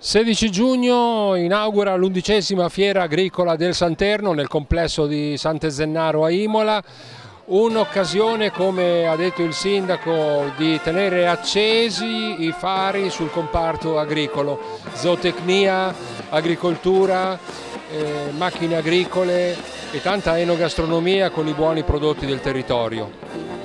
16 giugno inaugura l'undicesima fiera agricola del Santerno nel complesso di Sante Zennaro a Imola, un'occasione come ha detto il sindaco di tenere accesi i fari sul comparto agricolo, zootecnia, agricoltura, eh, macchine agricole e tanta enogastronomia con i buoni prodotti del territorio.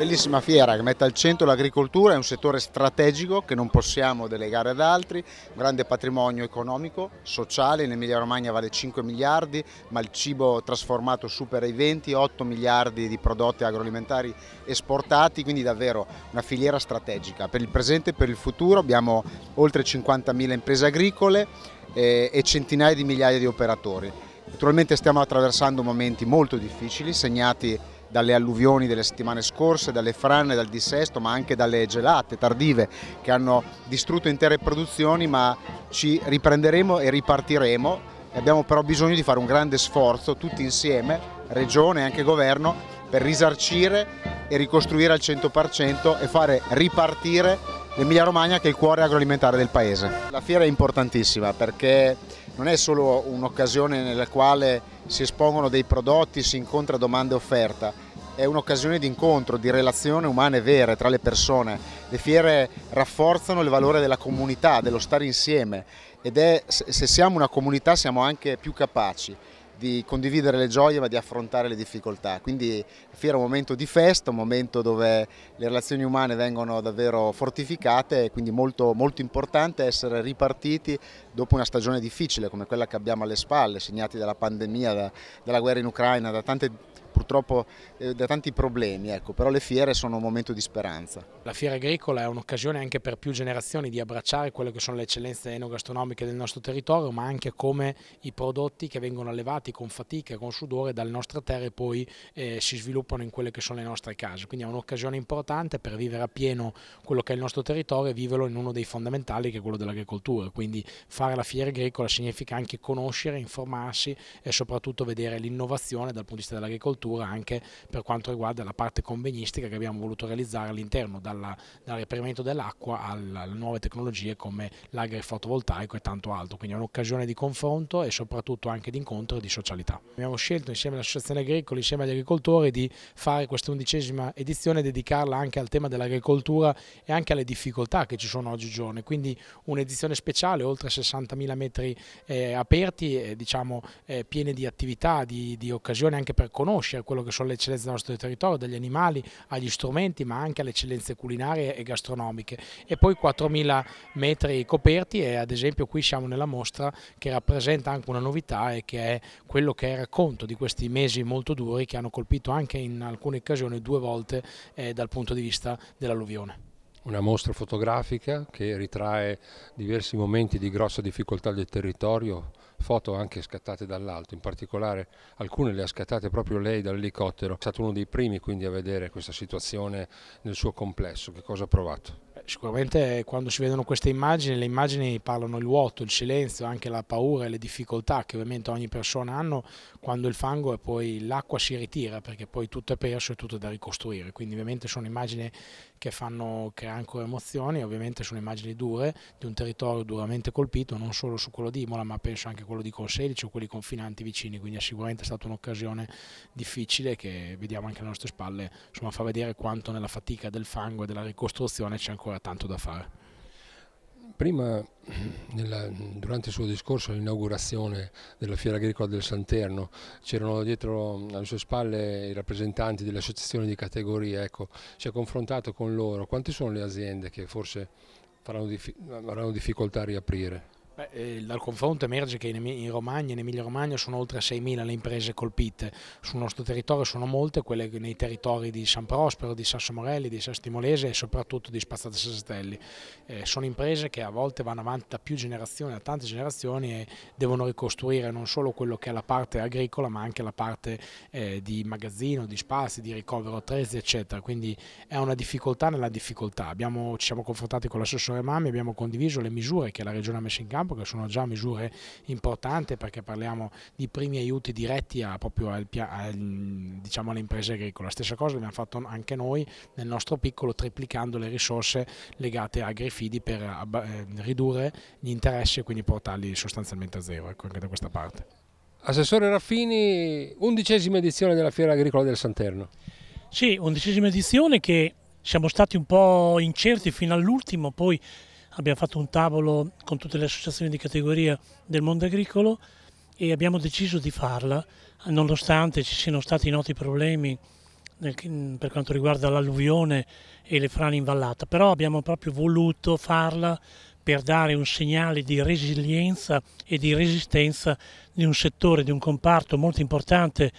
Bellissima fiera che mette al centro l'agricoltura, è un settore strategico che non possiamo delegare ad altri, un grande patrimonio economico, sociale, in Emilia Romagna vale 5 miliardi, ma il cibo trasformato supera i 20, 8 miliardi di prodotti agroalimentari esportati, quindi davvero una filiera strategica. Per il presente e per il futuro abbiamo oltre 50.000 imprese agricole eh, e centinaia di migliaia di operatori. Naturalmente stiamo attraversando momenti molto difficili, segnati dalle alluvioni delle settimane scorse, dalle franne, dal dissesto, ma anche dalle gelate tardive che hanno distrutto intere produzioni, ma ci riprenderemo e ripartiremo. Abbiamo però bisogno di fare un grande sforzo tutti insieme, regione e anche governo, per risarcire e ricostruire al 100% e fare ripartire l'Emilia Romagna che è il cuore agroalimentare del paese. La fiera è importantissima perché non è solo un'occasione nella quale si espongono dei prodotti, si incontra domanda e offerta, è un'occasione di incontro, di relazione umana e vere tra le persone. Le fiere rafforzano il valore della comunità, dello stare insieme ed è se siamo una comunità siamo anche più capaci di condividere le gioie ma di affrontare le difficoltà. Quindi la fiera è un momento di festa, un momento dove le relazioni umane vengono davvero fortificate e quindi molto, molto importante essere ripartiti dopo una stagione difficile come quella che abbiamo alle spalle, segnati dalla pandemia, da, dalla guerra in Ucraina, da tante purtroppo eh, da tanti problemi, ecco, però le fiere sono un momento di speranza. La fiera agricola è un'occasione anche per più generazioni di abbracciare quelle che sono le eccellenze enogastronomiche del nostro territorio, ma anche come i prodotti che vengono allevati con fatica, con sudore dalle nostre terre e poi eh, si sviluppano in quelle che sono le nostre case. Quindi è un'occasione importante per vivere a pieno quello che è il nostro territorio e viverlo in uno dei fondamentali che è quello dell'agricoltura. Quindi fare la fiera agricola significa anche conoscere, informarsi e soprattutto vedere l'innovazione dal punto di vista dell'agricoltura addirittura anche per quanto riguarda la parte convenistica che abbiamo voluto realizzare all'interno dal reperimento dell'acqua alle nuove tecnologie come l'agri fotovoltaico e tanto altro, quindi è un'occasione di confronto e soprattutto anche di incontro e di socialità. Abbiamo scelto insieme all'Associazione Agricola, insieme agli agricoltori di fare questa undicesima edizione e dedicarla anche al tema dell'agricoltura e anche alle difficoltà che ci sono oggigiorno, quindi un'edizione speciale oltre 60.000 metri eh, aperti, eh, diciamo eh, piene di attività, di, di occasioni anche per conoscere a eh, quello che sono le eccellenze del nostro territorio, dagli animali agli strumenti, ma anche alle eccellenze culinarie e gastronomiche. E poi 4.000 metri coperti e ad esempio qui siamo nella mostra che rappresenta anche una novità e che è quello che è il racconto di questi mesi molto duri che hanno colpito anche in alcune occasioni due volte eh, dal punto di vista dell'alluvione una mostra fotografica che ritrae diversi momenti di grossa difficoltà del territorio foto anche scattate dall'alto, in particolare alcune le ha scattate proprio lei dall'elicottero, è stato uno dei primi quindi a vedere questa situazione nel suo complesso, che cosa ha provato? Eh, sicuramente eh, quando si vedono queste immagini, le immagini parlano il vuoto, il silenzio, anche la paura e le difficoltà che ovviamente ogni persona hanno quando il fango e poi l'acqua si ritira perché poi tutto è perso e tutto è da ricostruire. Quindi ovviamente sono immagini che fanno creare ancora emozioni, ovviamente sono immagini dure di un territorio duramente colpito, non solo su quello di Imola ma penso anche quello di Conselice o quelli confinanti vicini, quindi è sicuramente stata un'occasione difficile che vediamo anche alle nostre spalle, insomma fa vedere quanto nella fatica del fango e della ricostruzione c'è ancora tanto da fare. Prima, nella, durante il suo discorso all'inaugurazione della Fiera Agricola del Santerno, c'erano dietro alle sue spalle i rappresentanti delle associazioni di categoria, ecco, si è confrontato con loro. Quante sono le aziende che forse faranno, avranno difficoltà a riaprire? Beh, eh, dal confronto emerge che in, Romagna, in Emilia Romagna sono oltre 6.000 le imprese colpite, sul nostro territorio sono molte quelle nei territori di San Prospero, di Sasso Morelli, di Sastimolese e soprattutto di Spazzate Sestelli. Eh, sono imprese che a volte vanno avanti da più generazioni, da tante generazioni e devono ricostruire non solo quello che è la parte agricola ma anche la parte eh, di magazzino, di spazi, di ricovero attrezzi eccetera, quindi è una difficoltà nella difficoltà. Abbiamo, ci siamo confrontati con l'assessore Mami, abbiamo condiviso le misure che la Regione ha messo in campo campo che sono già misure importanti perché parliamo di primi aiuti diretti a, proprio al, al, diciamo alle imprese agricole. La stessa cosa abbiamo fatto anche noi nel nostro piccolo triplicando le risorse legate a Grifidi per eh, ridurre gli interessi e quindi portarli sostanzialmente a zero ecco, anche da questa parte. Assessore Raffini, undicesima edizione della Fiera Agricola del Santerno. Sì, undicesima edizione che siamo stati un po' incerti fino all'ultimo, poi abbiamo fatto un tavolo con tutte le associazioni di categoria del mondo agricolo e abbiamo deciso di farla, nonostante ci siano stati noti problemi per quanto riguarda l'alluvione e le frane in vallata, però abbiamo proprio voluto farla per dare un segnale di resilienza e di resistenza di un settore, di un comparto molto importante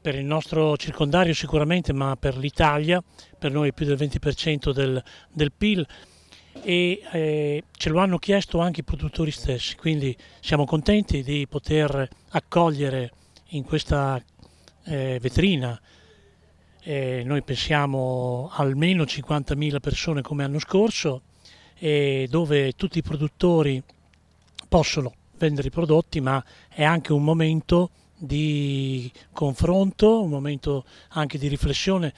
per il nostro circondario sicuramente, ma per l'Italia, per noi è più del 20% del, del PIL e eh, ce lo hanno chiesto anche i produttori stessi, quindi siamo contenti di poter accogliere in questa eh, vetrina, eh, noi pensiamo almeno 50.000 persone come l'anno scorso, dove tutti i produttori possono vendere i prodotti, ma è anche un momento di confronto, un momento anche di riflessione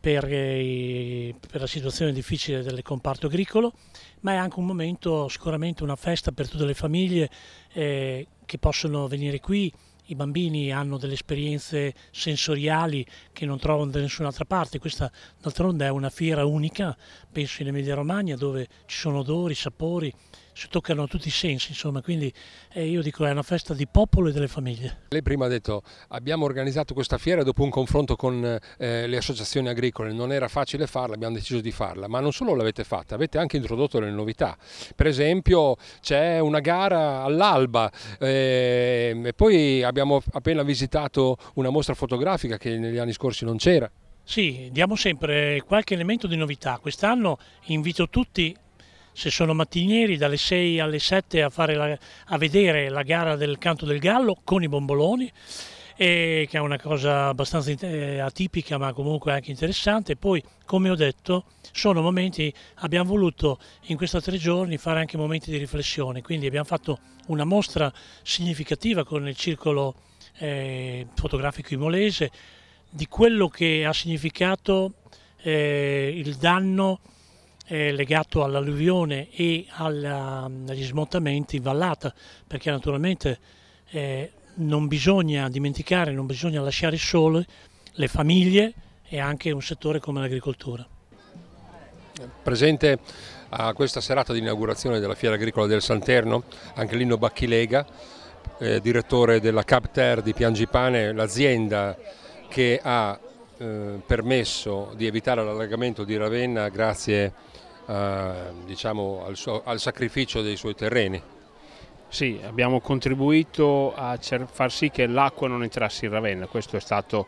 per, per, la situazione difficile del comparto agricolo, ma è anche un momento, sicuramente una festa per tutte le famiglie eh, che possono venire qui. I bambini hanno delle esperienze sensoriali che non trovano da nessun'altra parte. Questa d'altronde è una fiera unica, penso in Emilia Romagna, dove ci sono odori, sapori, si toccano tutti i sensi, insomma, quindi eh, io dico è una festa di popolo e delle famiglie. Lei prima ha detto abbiamo organizzato questa fiera dopo un confronto con eh, le associazioni agricole, non era facile farla, abbiamo deciso di farla, ma non solo l'avete fatta, avete anche introdotto delle novità, per esempio c'è una gara all'alba eh, e poi abbiamo appena visitato una mostra fotografica che negli anni scorsi non c'era. Sì, diamo sempre qualche elemento di novità, quest'anno invito tutti se sono mattinieri dalle 6 alle 7 a, la, a vedere la gara del canto del gallo con i bomboloni eh, che è una cosa abbastanza eh, atipica ma comunque anche interessante. Poi, come ho detto, sono momenti, abbiamo voluto in questi tre giorni fare anche momenti di riflessione, quindi abbiamo fatto una mostra significativa con il circolo eh, fotografico imolese di quello che ha significato eh, il danno eh, legato all'alluvione e alla, mm, agli smontamenti in vallata, perché naturalmente eh, non bisogna dimenticare, non bisogna lasciare sole le famiglie e anche un settore come l'agricoltura. Presente a questa serata di inaugurazione della Fiera Agricola del Santerno anche Lino Bacchilega, eh, direttore della Capter di Piangipane, l'azienda che ha eh, permesso di evitare l'allargamento di Ravenna grazie a eh, diciamo, al, suo, al sacrificio dei suoi terreni. Sì, abbiamo contribuito a far sì che l'acqua non entrasse in Ravenna, questo è stato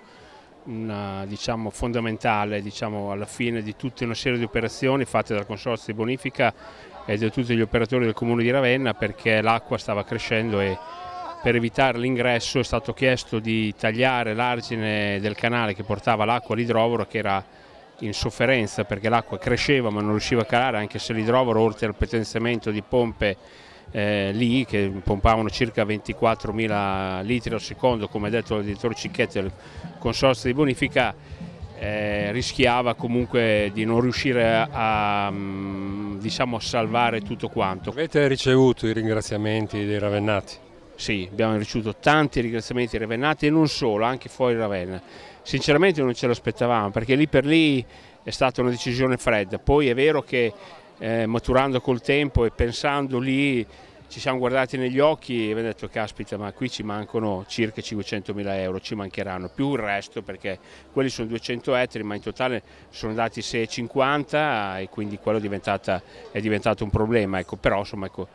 una, eh, diciamo, fondamentale diciamo, alla fine di tutta una serie di operazioni fatte dal Consorzio di Bonifica e da tutti gli operatori del Comune di Ravenna perché l'acqua stava crescendo e per evitare l'ingresso è stato chiesto di tagliare l'argine del canale che portava l'acqua all'idrovoro che era in sofferenza perché l'acqua cresceva ma non riusciva a calare anche se l'idrovoro oltre al potenziamento di pompe eh, lì che pompavano circa 24.000 litri al secondo come ha detto l'editore Cicchetti del consorzio di bonifica eh, rischiava comunque di non riuscire a, a mm, diciamo, salvare tutto quanto. Avete ricevuto i ringraziamenti dei ravennati? Sì, abbiamo ricevuto tanti ringraziamenti dei ravennati e non solo, anche fuori Ravenna sinceramente non ce l'aspettavamo perché lì per lì è stata una decisione fredda, poi è vero che eh, maturando col tempo e pensando lì ci siamo guardati negli occhi e abbiamo detto caspita ma qui ci mancano circa 500.000 euro, ci mancheranno più il resto perché quelli sono 200 ettari ma in totale sono andati 6,50 e quindi quello è, è diventato un problema, ecco, però insomma ecco,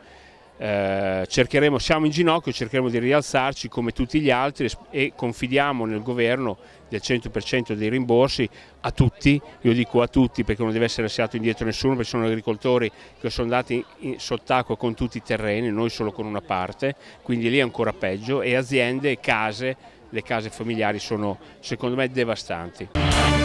eh, cercheremo, siamo in ginocchio, cercheremo di rialzarci come tutti gli altri e confidiamo nel governo del 100% dei rimborsi a tutti, io dico a tutti perché non deve essere lasciato indietro nessuno, perché sono agricoltori che sono andati sott'acqua con tutti i terreni, noi solo con una parte, quindi lì è ancora peggio e aziende case, le case familiari sono secondo me devastanti.